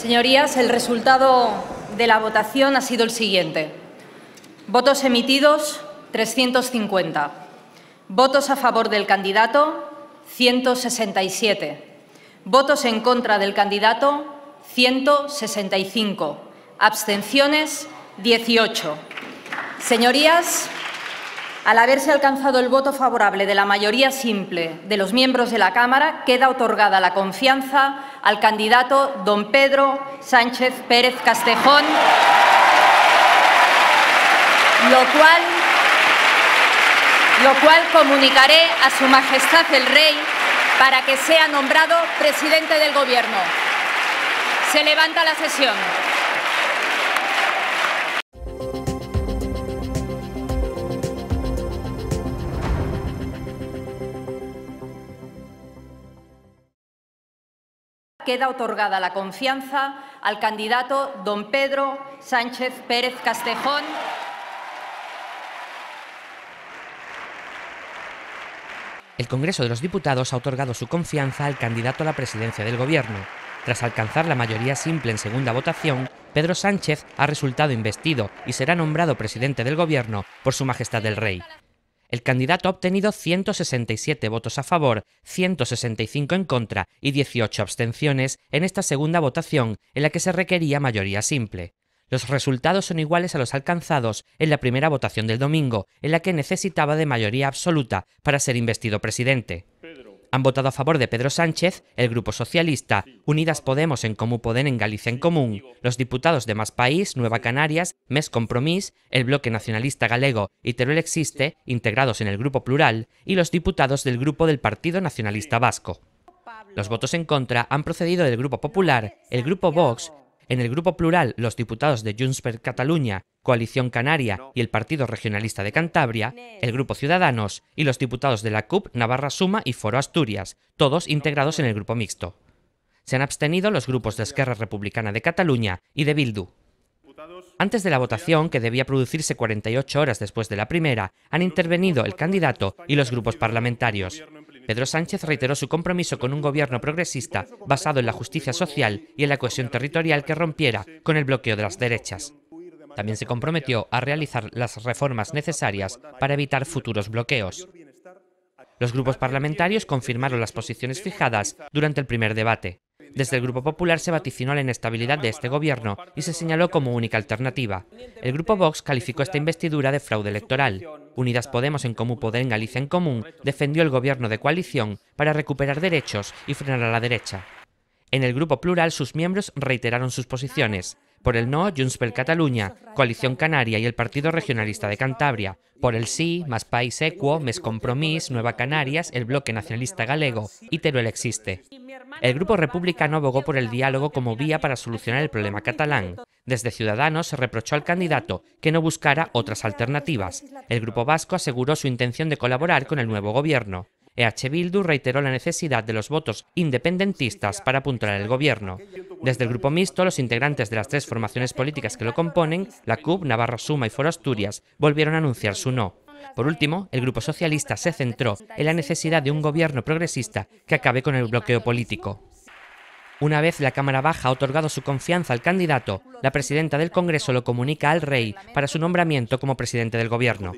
Señorías, el resultado de la votación ha sido el siguiente. Votos emitidos, 350. Votos a favor del candidato, 167. Votos en contra del candidato, 165. Abstenciones, 18. Señorías, al haberse alcanzado el voto favorable de la mayoría simple de los miembros de la Cámara, queda otorgada la confianza al candidato don Pedro Sánchez Pérez Castejón, lo cual, lo cual comunicaré a Su Majestad el Rey para que sea nombrado presidente del Gobierno. Se levanta la sesión. queda otorgada la confianza al candidato don Pedro Sánchez Pérez Castejón. El Congreso de los Diputados ha otorgado su confianza al candidato a la presidencia del Gobierno. Tras alcanzar la mayoría simple en segunda votación, Pedro Sánchez ha resultado investido y será nombrado presidente del Gobierno por Su Majestad el Rey. El candidato ha obtenido 167 votos a favor, 165 en contra y 18 abstenciones en esta segunda votación en la que se requería mayoría simple. Los resultados son iguales a los alcanzados en la primera votación del domingo, en la que necesitaba de mayoría absoluta para ser investido presidente han votado a favor de Pedro Sánchez, el Grupo Socialista, Unidas Podemos en Comú Podem en Galicia en Común, los diputados de Más País, Nueva Canarias, Mes Compromís, el Bloque Nacionalista Galego y Teruel Existe, integrados en el Grupo Plural, y los diputados del Grupo del Partido Nacionalista Vasco. Los votos en contra han procedido del Grupo Popular, el Grupo Vox, en el Grupo Plural los diputados de Junts per Catalunya, Coalición Canaria y el Partido Regionalista de Cantabria, el Grupo Ciudadanos y los diputados de la CUP Navarra Suma y Foro Asturias, todos integrados en el grupo mixto. Se han abstenido los grupos de Esquerra Republicana de Cataluña y de Bildu. Antes de la votación, que debía producirse 48 horas después de la primera, han intervenido el candidato y los grupos parlamentarios. Pedro Sánchez reiteró su compromiso con un gobierno progresista basado en la justicia social y en la cohesión territorial que rompiera con el bloqueo de las derechas. También se comprometió a realizar las reformas necesarias para evitar futuros bloqueos. Los grupos parlamentarios confirmaron las posiciones fijadas durante el primer debate. Desde el Grupo Popular se vaticinó la inestabilidad de este gobierno y se señaló como única alternativa. El Grupo Vox calificó esta investidura de fraude electoral. Unidas Podemos en Común Poder en Galicia en Común defendió el gobierno de coalición para recuperar derechos y frenar a la derecha. En el grupo plural, sus miembros reiteraron sus posiciones. Por el no, Junts per Catalunya, Coalición Canaria y el Partido Regionalista de Cantabria. Por el sí, Más País Equo, Mes Compromís, Nueva Canarias, el Bloque Nacionalista Galego y Teruel Existe. El grupo republicano abogó por el diálogo como vía para solucionar el problema catalán. Desde Ciudadanos se reprochó al candidato que no buscara otras alternativas. El grupo vasco aseguró su intención de colaborar con el nuevo gobierno. EH Bildu reiteró la necesidad de los votos independentistas para apuntalar el gobierno. Desde el grupo mixto, los integrantes de las tres formaciones políticas que lo componen, la CUB, Navarra Suma y Foro Asturias, volvieron a anunciar su no. Por último, el Grupo Socialista se centró en la necesidad de un gobierno progresista que acabe con el bloqueo político. Una vez la Cámara Baja ha otorgado su confianza al candidato, la presidenta del Congreso lo comunica al rey para su nombramiento como presidente del gobierno.